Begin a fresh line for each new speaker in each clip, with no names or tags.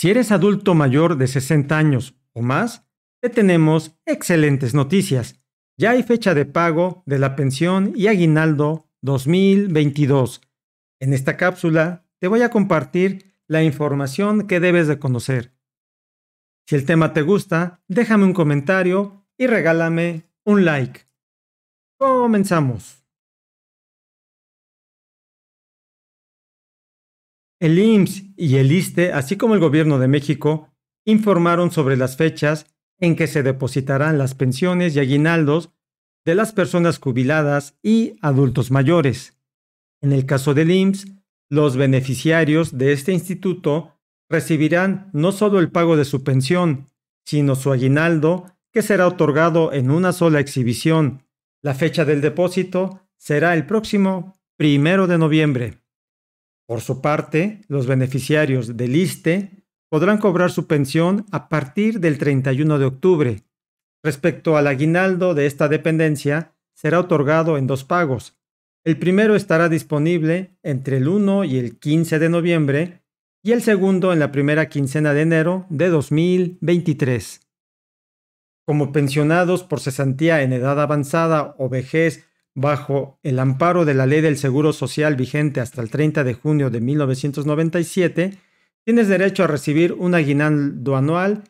Si eres adulto mayor de 60 años o más, te tenemos excelentes noticias. Ya hay fecha de pago de la pensión y aguinaldo 2022. En esta cápsula te voy a compartir la información que debes de conocer. Si el tema te gusta, déjame un comentario y regálame un like. Comenzamos. El IMSS y el ISTE, así como el Gobierno de México, informaron sobre las fechas en que se depositarán las pensiones y aguinaldos de las personas jubiladas y adultos mayores. En el caso del IMSS, los beneficiarios de este instituto recibirán no solo el pago de su pensión, sino su aguinaldo, que será otorgado en una sola exhibición. La fecha del depósito será el próximo primero de noviembre. Por su parte, los beneficiarios del ISTE podrán cobrar su pensión a partir del 31 de octubre. Respecto al aguinaldo de esta dependencia, será otorgado en dos pagos. El primero estará disponible entre el 1 y el 15 de noviembre y el segundo en la primera quincena de enero de 2023. Como pensionados por cesantía en edad avanzada o vejez bajo el amparo de la ley del Seguro Social vigente hasta el 30 de junio de 1997, tienes derecho a recibir un aguinaldo anual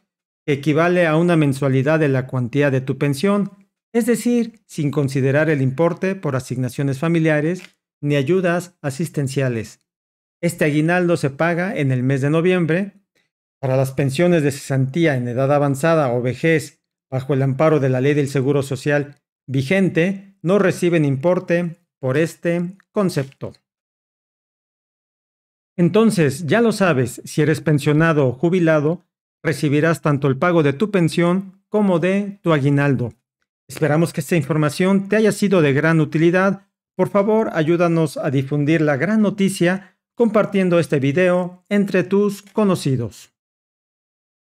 que equivale a una mensualidad de la cuantía de tu pensión, es decir, sin considerar el importe por asignaciones familiares ni ayudas asistenciales. Este aguinaldo se paga en el mes de noviembre. Para las pensiones de cesantía en edad avanzada o vejez bajo el amparo de la ley del Seguro Social vigente, no reciben importe por este concepto. Entonces, ya lo sabes, si eres pensionado o jubilado, recibirás tanto el pago de tu pensión como de tu aguinaldo. Esperamos que esta información te haya sido de gran utilidad. Por favor, ayúdanos a difundir la gran noticia compartiendo este video entre tus conocidos.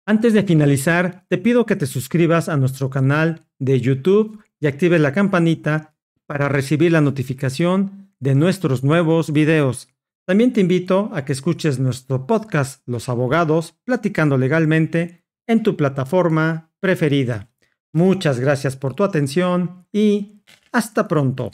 Antes de finalizar, te pido que te suscribas a nuestro canal de YouTube y active la campanita para recibir la notificación de nuestros nuevos videos. También te invito a que escuches nuestro podcast Los Abogados Platicando Legalmente en tu plataforma preferida. Muchas gracias por tu atención y hasta pronto.